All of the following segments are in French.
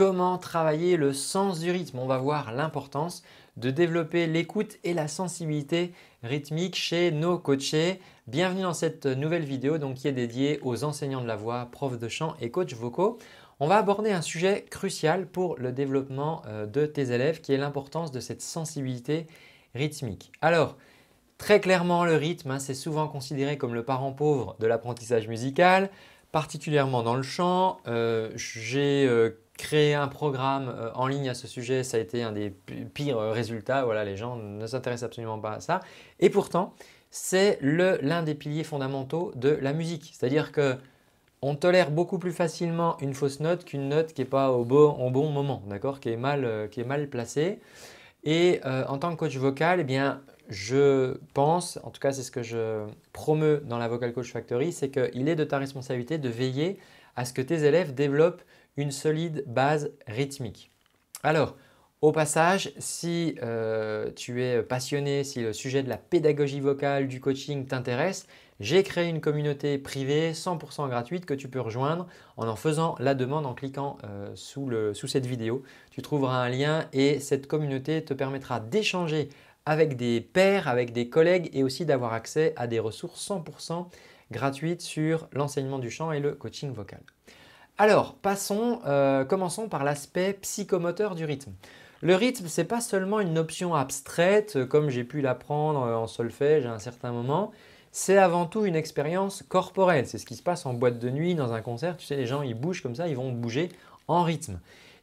comment travailler le sens du rythme. On va voir l'importance de développer l'écoute et la sensibilité rythmique chez nos coachés. Bienvenue dans cette nouvelle vidéo donc, qui est dédiée aux enseignants de la voix, profs de chant et coachs vocaux. On va aborder un sujet crucial pour le développement euh, de tes élèves qui est l'importance de cette sensibilité rythmique. Alors, très clairement, le rythme, hein, c'est souvent considéré comme le parent pauvre de l'apprentissage musical, particulièrement dans le chant. Euh, j'ai euh, Créer un programme euh, en ligne à ce sujet, ça a été un des pires euh, résultats. les gens ne s'intéressent absolument pas à ça. Et pourtant, c'est l'un des piliers fondamentaux de la musique. C'est-à-dire que on tolère beaucoup plus facilement une fausse note qu'une note qui n'est pas au bon, moment, d'accord, qui, mal, euh, qui, est mal placée. Et en tant que coach vocal, eh je pense, en tout cas c'est ce que je promeux dans la Vocal Coach Factory, c'est qu'il est de ta responsabilité de veiller à ce que tes élèves développent une solide base rythmique. Alors, au passage, si euh, tu es passionné, si le sujet de la pédagogie vocale, du coaching t'intéresse, j'ai créé une communauté privée 100% gratuite que tu peux rejoindre en en faisant la demande en cliquant euh, sous, le, sous cette vidéo. Tu trouveras un lien et cette communauté te permettra d'échanger avec des pairs, avec des collègues et aussi d'avoir accès à des ressources 100% gratuites sur l'enseignement du chant et le coaching vocal. Alors, passons, euh, commençons par l'aspect psychomoteur du rythme. Le rythme, n'est pas seulement une option abstraite, euh, comme j'ai pu l'apprendre euh, en solfège à un certain moment. C'est avant tout une expérience corporelle. C'est ce qui se passe en boîte de nuit, dans un concert. Tu sais, les gens, ils bougent comme ça, ils vont bouger en rythme.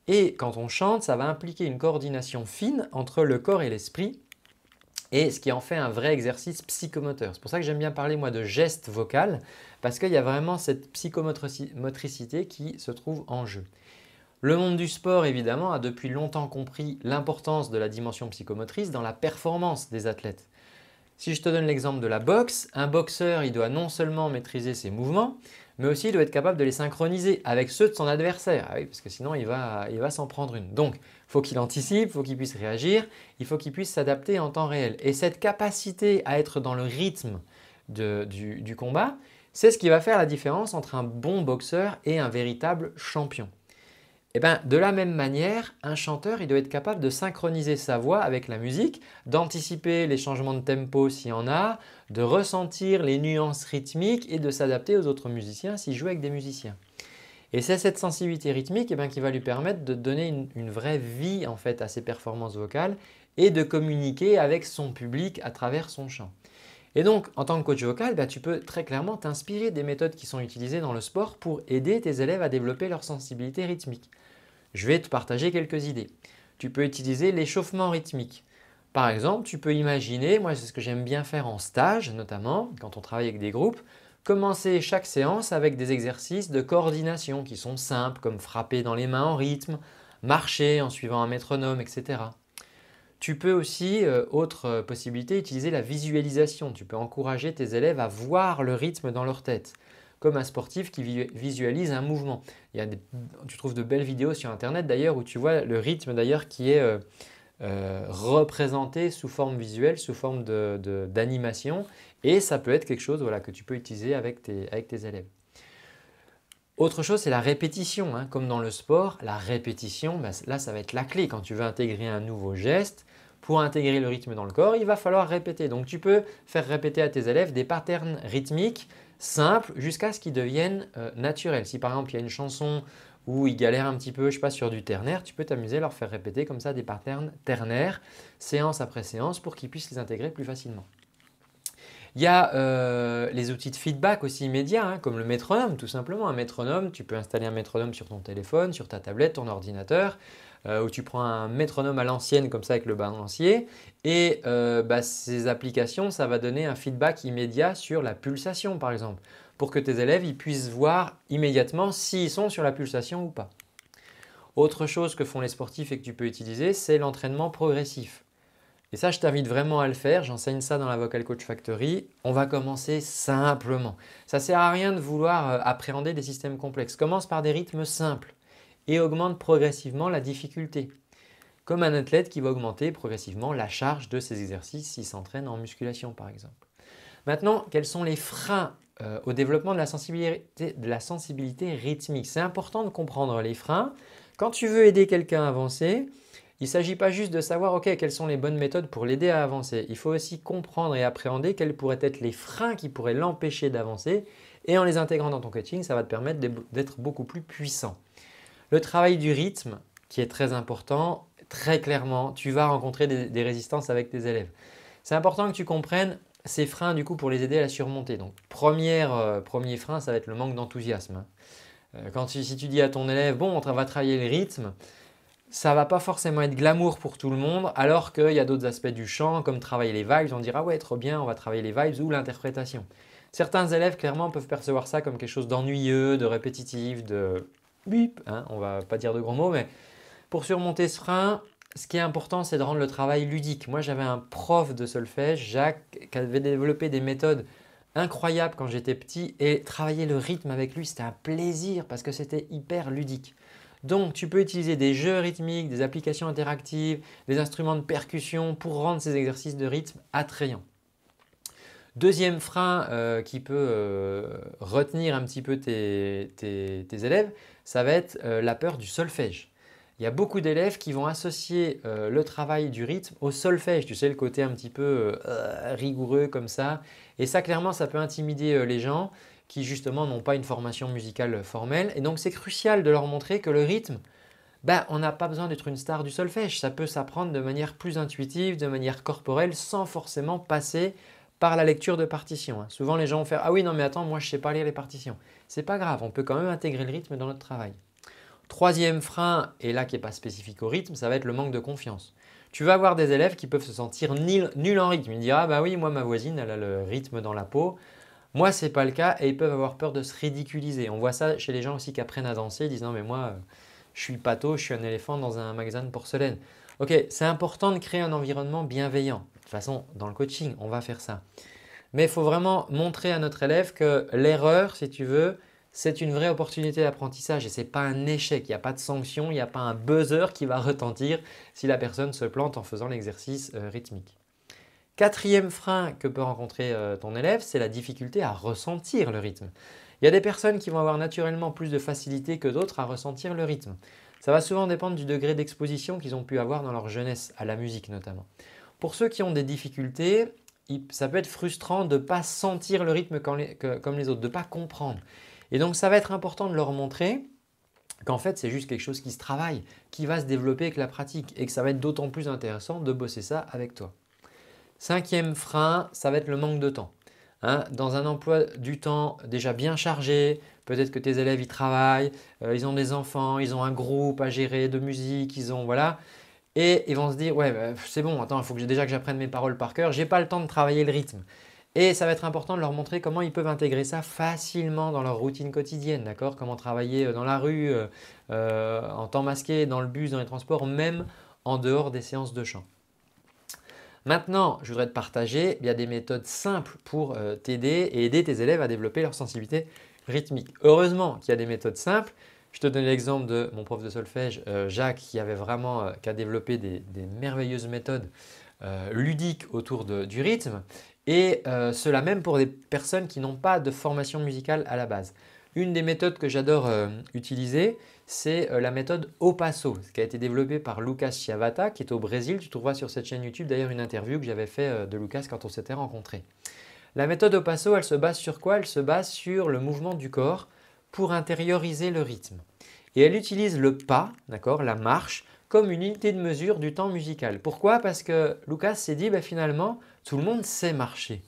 Et quand on chante, ça va impliquer une coordination fine entre le corps et l'esprit et ce qui en fait un vrai exercice psychomoteur. C'est pour ça que j'aime bien parler moi de geste vocal, parce qu'il y a vraiment cette psychomotricité qui se trouve en jeu. Le monde du sport, évidemment, a depuis longtemps compris l'importance de la dimension psychomotrice dans la performance des athlètes. Si je te donne l'exemple de la boxe, un boxeur, il doit non seulement maîtriser ses mouvements, mais aussi il doit être capable de les synchroniser avec ceux de son adversaire, ah parce que sinon il va, il va s'en prendre une. Donc, faut qu'il anticipe, faut qu'il puisse réagir, il faut qu'il puisse s'adapter en temps réel. Et cette capacité à être dans le rythme du, combat, c'est ce qui va faire la différence entre un bon boxeur et un véritable champion. Eh ben, de la même manière, un chanteur, il doit être capable de synchroniser sa voix avec la musique, d'anticiper les changements de tempo s'il y en a, de ressentir les nuances rythmiques et de s'adapter aux autres musiciens s'il joue avec des musiciens. Et c'est cette sensibilité rythmique eh ben, qui va lui permettre de donner une, vraie vie en fait à ses performances vocales et de communiquer avec son public à travers son chant. Et donc, en tant que coach vocal, bah, tu peux très clairement t'inspirer des méthodes qui sont utilisées dans le sport pour aider tes élèves à développer leur sensibilité rythmique. Je vais te partager quelques idées. Tu peux utiliser l'échauffement rythmique. Par exemple, tu peux imaginer, moi c'est ce que j'aime bien faire en stage notamment, quand on travaille avec des groupes, Commencez chaque séance avec des exercices de coordination qui sont simples, comme frapper dans les mains en rythme, marcher en suivant un métronome, etc. Tu peux aussi, euh, autre euh, possibilité, utiliser la visualisation. Tu peux encourager tes élèves à voir le rythme dans leur tête, comme un sportif qui visualise un mouvement. Il y a tu trouves de belles vidéos sur Internet d'ailleurs où tu vois le rythme d'ailleurs qui est euh, représenté sous forme visuelle, sous forme d'animation. Et ça peut être quelque chose voilà, que tu peux utiliser avec tes, élèves. Autre chose, c'est la répétition. Hein. Comme dans le sport, la répétition, bah, là, ça va être la clé. Quand tu veux intégrer un nouveau geste, pour intégrer le rythme dans le corps, il va falloir répéter. Donc, tu peux faire répéter à tes élèves des patterns rythmiques simples jusqu'à ce qu'ils deviennent euh, naturels. Si par exemple, il y a une chanson où ils galèrent un petit peu, je sais pas, sur du ternaire, tu peux t'amuser à leur faire répéter comme ça des patterns ternaires, séance après séance, pour qu'ils puissent les intégrer plus facilement. Il y a euh, les outils de feedback aussi immédiats, hein, comme le métronome, tout simplement. Un métronome, tu peux installer un métronome sur ton téléphone, sur ta tablette, ton ordinateur, euh, ou tu prends un métronome à l'ancienne, comme ça, avec le balancier. Et euh, bah, ces applications, ça va donner un feedback immédiat sur la pulsation, par exemple, pour que tes élèves puissent voir immédiatement s'ils sont sur la pulsation ou pas. Autre chose que font les sportifs et que tu peux utiliser, c'est l'entraînement progressif. Et ça, je t'invite vraiment à le faire. J'enseigne ça dans la Vocal Coach Factory. On va commencer simplement. Ça ne sert à rien de vouloir euh, appréhender des systèmes complexes. Commence par des rythmes simples et augmente progressivement la difficulté. Comme un athlète qui va augmenter progressivement la charge de ses exercices s'il s'entraîne en musculation, par exemple. Maintenant, quels sont les freins euh, au développement de la sensibilité rythmique C'est important de comprendre les freins. Quand tu veux aider quelqu'un à avancer, il ne s'agit pas juste de savoir ok, quelles sont les bonnes méthodes pour l'aider à avancer, il faut aussi comprendre et appréhender quels pourraient être les freins qui pourraient l'empêcher d'avancer et en les intégrant dans ton coaching, ça va te permettre d'être beaucoup plus puissant. Le travail du rythme, qui est très important, très clairement, tu vas rencontrer des, résistances avec tes élèves. C'est important que tu comprennes ces freins du coup pour les aider à la surmonter. Donc euh, premier frein, ça va être le manque d'enthousiasme. Hein. Euh, quand si tu dis à ton élève, bon, on va travailler le rythme, ça va pas forcément être glamour pour tout le monde, alors qu'il y a d'autres aspects du chant, comme travailler les vibes, on dira ouais, trop bien, on va travailler les vibes ou l'interprétation. Certains élèves, clairement, peuvent percevoir ça comme quelque chose d'ennuyeux, de répétitif, de bip, hein, on va pas dire de gros mots, mais pour surmonter ce frein, ce qui est important, c'est de rendre le travail ludique. Moi, j'avais un prof de solfège, Jacques, qui avait développé des méthodes incroyables quand j'étais petit, et travailler le rythme avec lui, c'était un plaisir parce que c'était hyper ludique. Donc tu peux utiliser des jeux rythmiques, des applications interactives, des instruments de percussion pour rendre ces exercices de rythme attrayants. Deuxième frein euh, qui peut euh, retenir un petit peu tes, élèves, ça va être euh, la peur du solfège. Il y a beaucoup d'élèves qui vont associer le travail du rythme au solfège, tu sais, le côté un petit peu rigoureux comme ça. Et ça, clairement, ça peut intimider les gens qui justement n'ont pas une formation musicale formelle. Et donc c'est crucial de leur montrer que le rythme, ben, on n'a pas besoin d'être une star du solfège, ça peut s'apprendre de manière plus intuitive, de manière corporelle, sans forcément passer par la lecture de partitions. Hein. Souvent les gens vont faire Ah oui, non mais attends, moi je ne sais pas lire les partitions. C'est pas grave, on peut quand même intégrer le rythme dans notre travail. Troisième frein, et là qui n'est pas spécifique au rythme, ça va être le manque de confiance. Tu vas avoir des élèves qui peuvent se sentir nuls nul en rythme. Ils diront « Ah bah oui, moi ma voisine, elle a le rythme dans la peau, moi, n'est pas le cas et ils peuvent avoir peur de se ridiculiser. On voit ça chez les gens aussi qui apprennent à danser, ils disent non mais moi, euh, je suis pato, je suis un éléphant dans un magasin de porcelaine. Ok, c'est important de créer un environnement bienveillant. De toute façon, dans le coaching, on va faire ça. Mais il faut vraiment montrer à notre élève que l'erreur, si tu veux, c'est une vraie opportunité d'apprentissage et ce n'est pas un échec. Il n'y a pas de sanction, il n'y a pas un buzzer qui va retentir si la personne se plante en faisant l'exercice euh, rythmique. Quatrième frein que peut rencontrer euh, ton élève, c'est la difficulté à ressentir le rythme. Il y a des personnes qui vont avoir naturellement plus de facilité que d'autres à ressentir le rythme. Ça va souvent dépendre du degré d'exposition qu'ils ont pu avoir dans leur jeunesse, à la musique notamment. Pour ceux qui ont des difficultés, ça peut être frustrant de ne pas sentir le rythme comme les autres, de ne pas comprendre. Et donc ça va être important de leur montrer qu'en fait c'est juste quelque chose qui se travaille, qui va se développer avec la pratique, et que ça va être d'autant plus intéressant de bosser ça avec toi. Cinquième frein, ça va être le manque de temps. Hein. dans un emploi du temps déjà bien chargé, peut-être que tes élèves y travaillent, euh, ils ont des enfants, ils ont un groupe à gérer de musique, ils ont voilà, et ils vont se dire ouais bah, c'est bon, attends, il faut que déjà que j'apprenne mes paroles par cœur, j'ai pas le temps de travailler le rythme. Et ça va être important de leur montrer comment ils peuvent intégrer ça facilement dans leur routine quotidienne, d'accord Comment travailler euh, dans la rue, euh, en temps masqué, dans le bus, dans les transports, même en dehors des séances de chant. Maintenant, je voudrais te partager des méthodes simples pour euh, t'aider et aider tes élèves à développer leur sensibilité rythmique. Heureusement qu'il y a des méthodes simples. Je te donne l'exemple de mon prof de solfège, euh, Jacques, qui avait vraiment euh, qu'à développer des, merveilleuses méthodes ludiques autour du rythme. Et cela même pour des personnes qui n'ont pas de formation musicale à la base. Une des méthodes que j'adore utiliser, c'est euh, la méthode OPASSO, qui a été développée par Lucas Chiavata, qui est au Brésil. Tu trouveras sur cette chaîne YouTube d'ailleurs une interview que j'avais fait euh, de Lucas quand on s'était rencontrés. La méthode OPASSO, elle se base sur quoi Elle se base sur le mouvement du corps pour intérioriser le rythme. Et elle utilise le pas, d'accord, la marche, comme une unité de mesure du temps musical. Pourquoi Parce que Lucas s'est dit, bah, finalement, tout le monde sait marcher.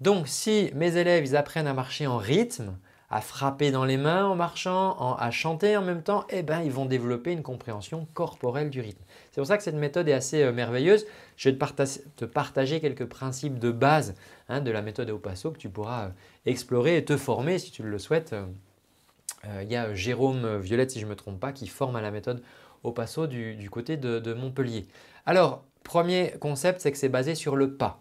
Donc si mes élèves ils apprennent à marcher en rythme, à frapper dans les mains en marchant, à chanter en même temps, eh ben, ils vont développer une compréhension corporelle du rythme. C'est pour ça que cette méthode est assez euh, merveilleuse. Je vais te, partager quelques principes de base hein, de la méthode au passo que tu pourras euh, explorer et te former si tu le souhaites. Euh, il y a Jérôme Violette, si je ne me trompe pas, qui forme à la méthode au du, du côté de Montpellier. Alors, premier concept, c'est que c'est basé sur le pas.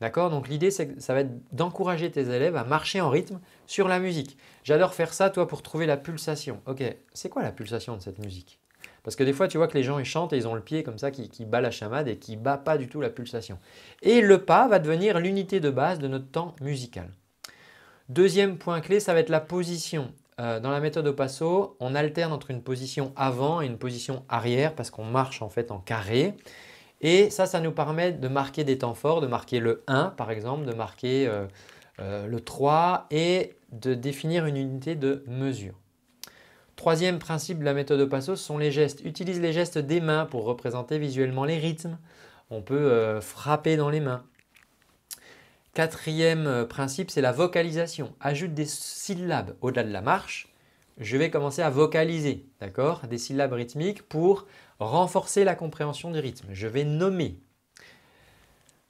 D'accord Donc l'idée, ça va être d'encourager tes élèves à marcher en rythme sur la musique. J'adore faire ça, toi, pour trouver la pulsation. Ok, c'est quoi la pulsation de cette musique Parce que des fois, tu vois que les gens, ils chantent et ils ont le pied comme ça qui, bat la chamade et qui ne bat pas du tout la pulsation. Et le pas va devenir l'unité de base de notre temps musical. Deuxième point clé, ça va être la position. Euh, dans la méthode au passo, on alterne entre une position avant et une position arrière parce qu'on marche en fait en carré. Et ça, ça nous permet de marquer des temps forts, de marquer le 1 par exemple, de marquer euh, euh, le 3 et de définir une unité de mesure. Troisième principe de la méthode passo sont les gestes. Utilise les gestes des mains pour représenter visuellement les rythmes. On peut euh, frapper dans les mains. Quatrième principe, c'est la vocalisation. Ajoute des syllabes au-delà de la marche je vais commencer à vocaliser, Des syllabes rythmiques pour renforcer la compréhension du rythme. Je vais nommer.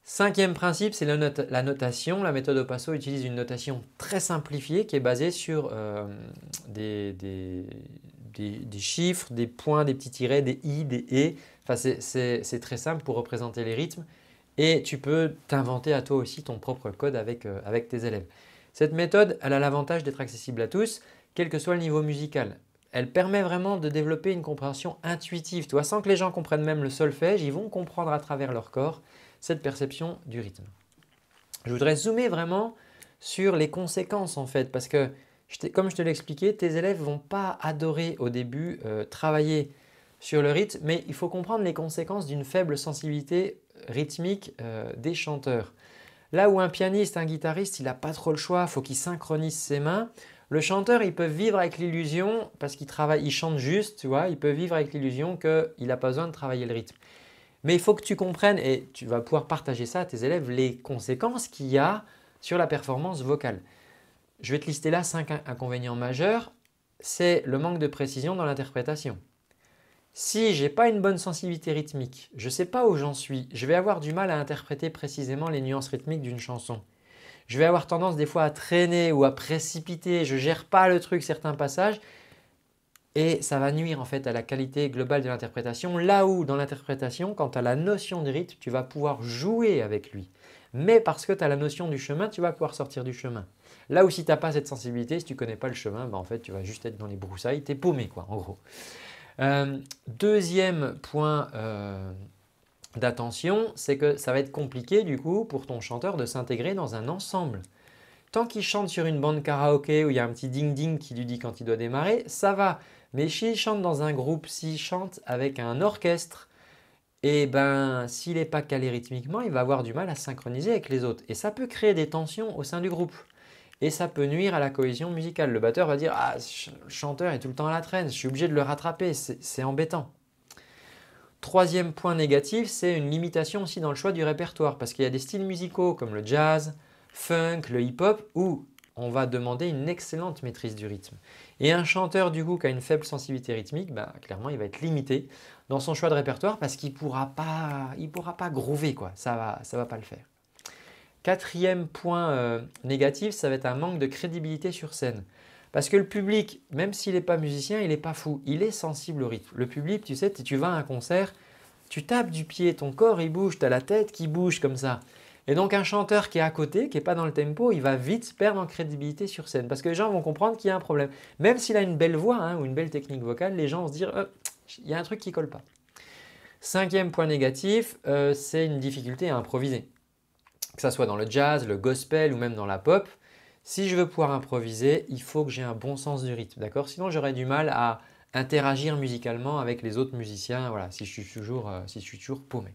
Cinquième principe, c'est la, notation. La méthode Opasso utilise une notation très simplifiée qui est basée sur euh, des, chiffres, des points, des petits tirets, des i, des e. c'est très simple pour représenter les rythmes. Et tu peux t'inventer à toi aussi ton propre code avec, euh, avec tes élèves. Cette méthode, elle a l'avantage d'être accessible à tous quel que soit le niveau musical. Elle permet vraiment de développer une compréhension intuitive. Tu sans que les gens comprennent même le solfège, ils vont comprendre à travers leur corps cette perception du rythme. Je voudrais zoomer vraiment sur les conséquences en fait, parce que comme je te l'expliquais, tes élèves vont pas adorer au début euh, travailler sur le rythme, mais il faut comprendre les conséquences d'une faible sensibilité euh, rythmique euh, des chanteurs. Là où un pianiste, un guitariste, il n'a pas trop le choix, il faut qu'il synchronise ses mains, le chanteur, il peut vivre avec l'illusion, parce qu'il travaille, il chante juste, tu il peut vivre avec l'illusion qu'il n'a pas besoin de travailler le rythme. Mais il faut que tu comprennes, et tu vas pouvoir partager ça à tes élèves, les conséquences qu'il y a sur la performance vocale. Je vais te lister là 5 inconvénients majeurs. C'est le manque de précision dans l'interprétation. Si je n'ai pas une bonne sensibilité rythmique, je ne sais pas où j'en suis, je vais avoir du mal à interpréter précisément les nuances rythmiques d'une chanson je vais avoir tendance des fois à traîner ou à précipiter, je gère pas le truc certains passages et ça va nuire en fait à la qualité globale de l'interprétation. Là où dans l'interprétation, quand tu as la notion du rythme, tu vas pouvoir jouer avec lui. Mais parce que tu as la notion du chemin, tu vas pouvoir sortir du chemin. Là où si tu n'as pas cette sensibilité, si tu connais pas le chemin, bah, en fait tu vas juste être dans les broussailles, tu es paumé quoi en gros. Euh, deuxième point euh, d'attention, c'est que ça va être compliqué du coup pour ton chanteur de s'intégrer dans un ensemble. Tant qu'il chante sur une bande karaoké où il y a un petit ding-ding qui lui dit quand il doit démarrer, ça va. Mais s'il chante dans un groupe, s'il chante avec un orchestre, et eh ben s'il n'est pas calé rythmiquement, il va avoir du mal à synchroniser avec les autres. Et ça peut créer des tensions au sein du groupe. Et ça peut nuire à la cohésion musicale. Le batteur va dire Ah, le chanteur est tout le temps à la traîne, je suis obligé de le rattraper, c'est embêtant. Troisième point négatif, c'est une limitation aussi dans le choix du répertoire, parce qu'il y a des styles musicaux comme le jazz, funk, le hip-hop, où on va demander une excellente maîtrise du rythme. Et un chanteur du coup qui a une faible sensibilité rythmique, bah, clairement il va être limité dans son choix de répertoire parce qu'il ne pourra pas, il pourra pas groover quoi, ça va, ça va pas le faire. Quatrième point euh, négatif, ça va être un manque de crédibilité sur scène. Parce que le public, même s'il n'est pas musicien, il n'est pas fou, il est sensible au rythme. Le public, tu sais, tu vas à un concert, tu tapes du pied, ton corps il bouge, tu as la tête qui bouge comme ça. Et donc un chanteur qui est à côté, qui n'est pas dans le tempo, il va vite perdre en crédibilité sur scène parce que les gens vont comprendre qu'il y a un problème. Même s'il a une belle voix hein, ou une belle technique vocale, les gens vont se dire euh, il y a un truc qui colle pas. Cinquième point négatif, euh, c'est une difficulté à improviser. Que ça soit dans le jazz, le gospel ou même dans la pop, si je veux pouvoir improviser, il faut que j'ai un bon sens du rythme, d'accord Sinon, j'aurais du mal à interagir musicalement avec les autres musiciens, voilà, si je suis toujours, euh, si je suis toujours paumé.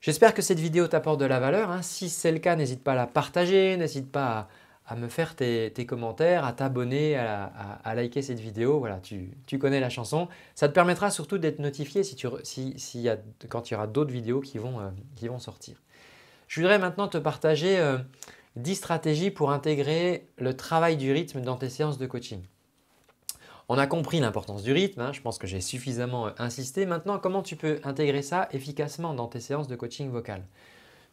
J'espère que cette vidéo t'apporte de la valeur. Hein. Si c'est le cas, n'hésite pas à la partager, n'hésite pas à, me faire tes, commentaires, à t'abonner, à, liker cette vidéo. Voilà, tu, connais la chanson. Ça te permettra surtout d'être notifié quand il y aura d'autres vidéos qui vont, euh, sortir. Je voudrais maintenant te partager euh, 10 stratégies pour intégrer le travail du rythme dans tes séances de coaching. On a compris l'importance du rythme, hein. je pense que j'ai suffisamment euh, insisté. Maintenant, comment tu peux intégrer ça efficacement dans tes séances de coaching vocal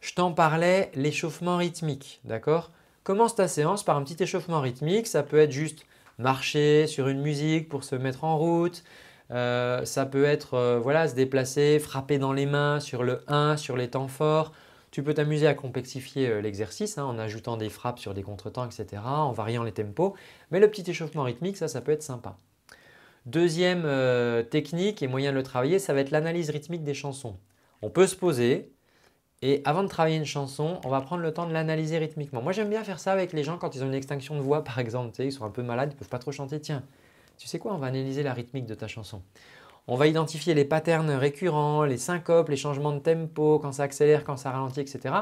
Je t'en parlais, l'échauffement rythmique, d'accord Commence ta séance par un petit échauffement rythmique, ça peut être juste marcher sur une musique pour se mettre en route, euh, ça peut être euh, se déplacer, frapper dans les mains sur le 1, sur les temps forts, tu peux t'amuser à complexifier euh, l'exercice hein, en ajoutant des frappes sur des contretemps, etc., en variant les tempos. Mais le petit échauffement rythmique, ça, ça peut être sympa. Deuxième euh, technique et moyen de le travailler, ça va être l'analyse rythmique des chansons. On peut se poser et avant de travailler une chanson, on va prendre le temps de l'analyser rythmiquement. Moi, j'aime bien faire ça avec les gens quand ils ont une extinction de voix, par exemple. ils sont un peu malades, ils ne peuvent pas trop chanter. Tiens, tu sais quoi, on va analyser la rythmique de ta chanson. On va identifier les patterns récurrents, les syncopes, les changements de tempo, quand ça accélère, quand ça ralentit, etc.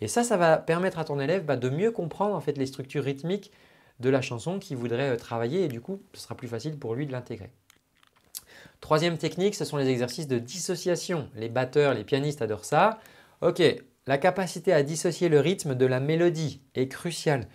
Et ça, ça va permettre à ton élève bah, de mieux comprendre en fait les structures rythmiques de la chanson qu'il voudrait euh, travailler et du coup, ce sera plus facile pour lui de l'intégrer. Troisième technique, ce sont les exercices de dissociation. Les batteurs, les pianistes adorent ça. Ok, la capacité à dissocier le rythme de la mélodie est cruciale.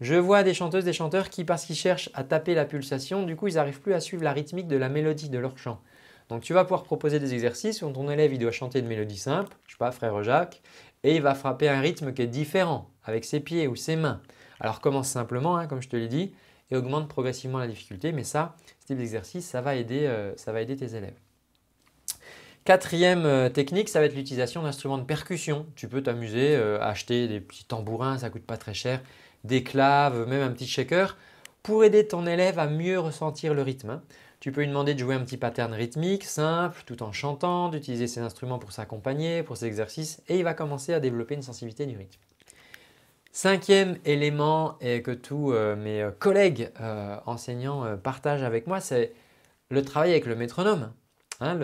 Je vois des chanteuses, des chanteurs qui, parce qu'ils cherchent à taper la pulsation, du coup, ils n'arrivent plus à suivre la rythmique de la mélodie de leur chant. Donc tu vas pouvoir proposer des exercices où ton élève doit chanter une mélodie simple, je sais pas, frère Jacques, et il va frapper un rythme qui est différent avec ses pieds ou ses mains. Alors commence simplement, hein, comme je te l'ai dit, et augmente progressivement la difficulté, mais ça, ce type d'exercice, ça, euh, ça, va aider tes élèves. Quatrième euh, technique, ça va être l'utilisation d'instruments de percussion. Tu peux t'amuser, euh, à acheter des petits tambourins, ça coûte pas très cher, des claves, même un petit shaker, pour aider ton élève à mieux ressentir le rythme. Hein. Tu peux lui demander de jouer un petit pattern rythmique, simple, tout en chantant, d'utiliser ses instruments pour s'accompagner, pour ses exercices, et il va commencer à développer une sensibilité du rythme. Cinquième élément et que tous euh, mes euh, collègues euh, enseignants partagent avec moi, c'est le travail avec le métronome. Hein,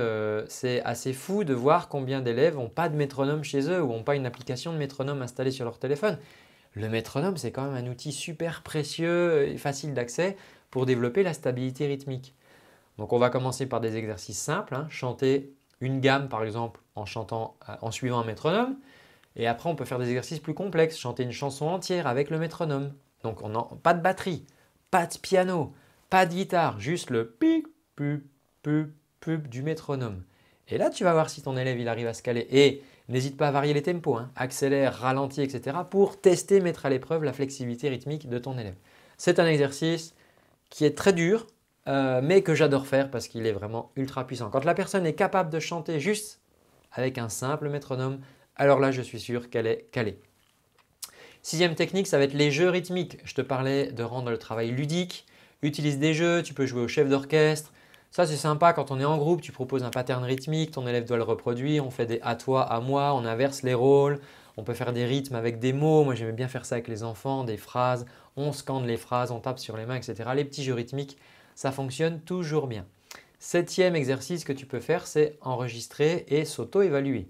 c'est assez fou de voir combien d'élèves n'ont pas de métronome chez eux ou n'ont pas une application de métronome installée sur leur téléphone. Le métronome, c'est quand même un outil super précieux et facile d'accès pour développer la stabilité rythmique. Donc on va commencer par des exercices simples, hein. chanter une gamme par exemple euh, en suivant un métronome et après on peut faire des exercices plus complexes, chanter une chanson entière avec le métronome. Donc on n'a pas de batterie, pas de piano, pas de guitare, juste le pic pup pup pup du métronome. Et là tu vas voir si ton élève il arrive à se caler et n'hésite pas à varier les tempos, hein. accélère, ralentit, etc. pour tester, mettre à l'épreuve la flexibilité rythmique de ton élève. C'est un exercice qui est très dur, euh, mais que j'adore faire parce qu'il est vraiment ultra puissant. Quand la personne est capable de chanter juste avec un simple métronome, alors là, je suis sûr qu'elle est calée. Sixième technique, ça va être les jeux rythmiques. Je te parlais de rendre le travail ludique. Utilise des jeux, tu peux jouer au chef d'orchestre. Ça, c'est sympa quand on est en groupe, tu proposes un pattern rythmique, ton élève doit le reproduire, on fait des à toi, à moi, on inverse les rôles, on peut faire des rythmes avec des mots. Moi, j'aimais bien faire ça avec les enfants, des phrases, on scanne les phrases, on tape sur les mains, etc. Les petits jeux rythmiques, ça fonctionne toujours bien. Septième exercice que tu peux faire, c'est enregistrer et s'auto-évaluer.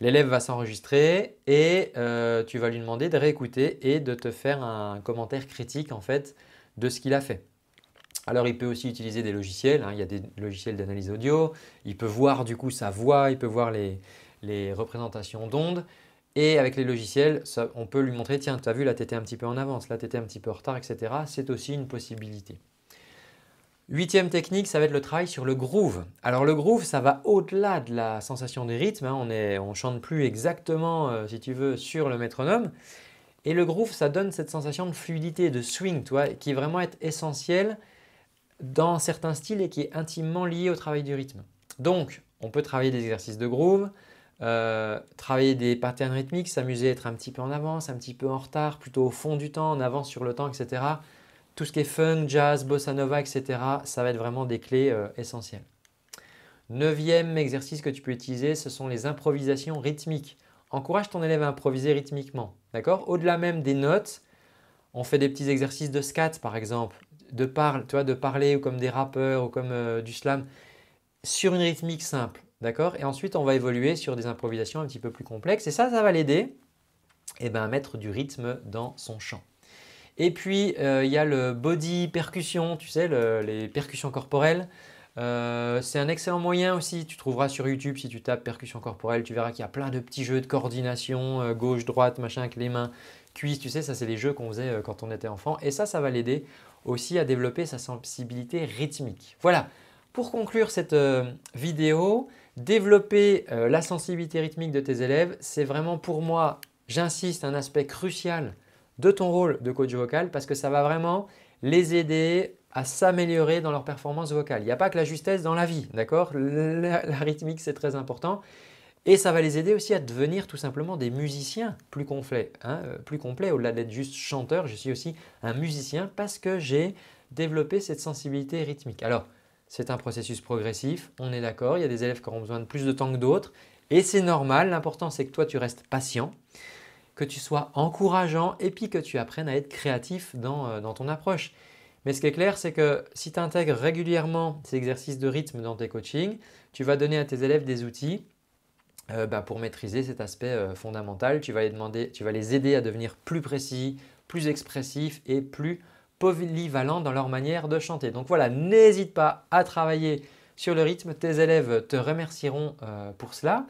L'élève va s'enregistrer et euh, tu vas lui demander de réécouter et de te faire un commentaire critique en fait de ce qu'il a fait. Alors il peut aussi utiliser des logiciels, hein. il y a des logiciels d'analyse audio, il peut voir du coup sa voix, il peut voir les, représentations d'ondes. Et avec les logiciels, on peut lui montrer, tiens, tu as vu, là, tu étais un petit peu en avance, là, tu un petit peu en retard, etc. C'est aussi une possibilité. Huitième technique, ça va être le travail sur le groove. Alors le groove, ça va au-delà de la sensation du rythme, hein. on ne chante plus exactement, euh, si tu veux, sur le métronome. Et le groove, ça donne cette sensation de fluidité, de swing, toi, qui vraiment est essentielle dans certains styles et qui est intimement liée au travail du rythme. Donc, on peut travailler des exercices de groove, euh, travailler des patterns rythmiques, s'amuser à être un petit peu en avance, un petit peu en retard, plutôt au fond du temps, en avance sur le temps, etc tout ce qui est funk, jazz, bossa nova, etc., ça va être vraiment des clés euh, essentielles. Neuvième exercice que tu peux utiliser, ce sont les improvisations rythmiques. Encourage ton élève à improviser rythmiquement, d'accord Au-delà même des notes, on fait des petits exercices de scat, par exemple, de, parle, tu de parler comme des rappeurs ou comme euh, du slam, sur une rythmique simple, d'accord Et ensuite, on va évoluer sur des improvisations un petit peu plus complexes. Et ça, ça va l'aider eh ben, à mettre du rythme dans son chant. Et puis, euh, il y a le body percussion, tu sais, les percussions corporelles. Euh, c'est un excellent moyen aussi, tu trouveras sur YouTube si tu tapes percussion corporelle, tu verras qu'il y a plein de petits jeux de coordination, euh, gauche, droite, machin, avec les mains, cuisses, tu sais, ça c'est les jeux qu'on faisait quand on était enfant, et ça, ça va l'aider aussi à développer sa sensibilité rythmique. Voilà, pour conclure cette vidéo, développer la sensibilité rythmique de tes élèves, c'est vraiment pour moi, j'insiste, un aspect crucial de ton rôle de coach vocal parce que ça va vraiment les aider à s'améliorer dans leur performance vocale. Il n'y a pas que la justesse dans la vie, d'accord la, rythmique, c'est très important. Et ça va les aider aussi à devenir tout simplement des musiciens plus complets. Hein, euh, plus complets, au-delà d'être juste chanteur, je suis aussi un musicien parce que j'ai développé cette sensibilité rythmique. Alors, c'est un processus progressif, on est d'accord, il y a des élèves qui auront besoin de plus de temps que d'autres, et c'est normal, l'important c'est que toi tu restes patient que tu sois encourageant et puis que tu apprennes à être créatif euh, dans, ton approche. Mais ce qui est clair, c'est que si tu intègres régulièrement ces exercices de rythme dans tes coachings, tu vas donner à tes élèves des outils euh, bah, pour maîtriser cet aspect euh, fondamental. Tu vas, les demander, tu vas les aider à devenir plus précis, plus expressifs et plus polyvalents dans leur manière de chanter. Donc voilà, n'hésite pas à travailler sur le rythme. Tes élèves te remercieront pour cela.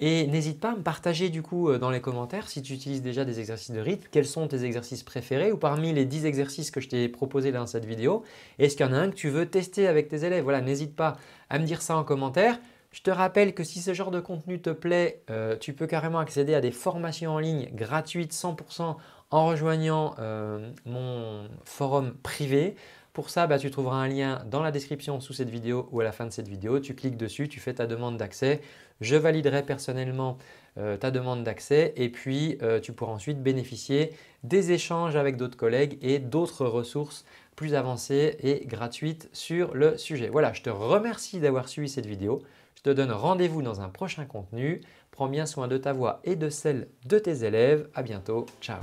Et n'hésite pas à me partager du coup euh, dans les commentaires si tu utilises déjà des exercices de rythme, quels sont tes exercices préférés ou parmi les 10 exercices que je t'ai proposés dans cette vidéo, est-ce qu'il y en a un que tu veux tester avec tes élèves Voilà, n'hésite pas à me dire ça en commentaire. Je te rappelle que si ce genre de contenu te plaît, euh, tu peux carrément accéder à des formations en ligne gratuites 100% en rejoignant euh, mon forum privé. Pour ça, bah, tu trouveras un lien dans la description sous cette vidéo ou à la fin de cette vidéo. Tu cliques dessus, tu fais ta demande d'accès. Je validerai personnellement euh, ta demande d'accès et puis euh, tu pourras ensuite bénéficier des échanges avec d'autres collègues et d'autres ressources plus avancées et gratuites sur le sujet. Voilà, je te remercie d'avoir suivi cette vidéo. Je te donne rendez-vous dans un prochain contenu. Prends bien soin de ta voix et de celle de tes élèves. À bientôt. Ciao.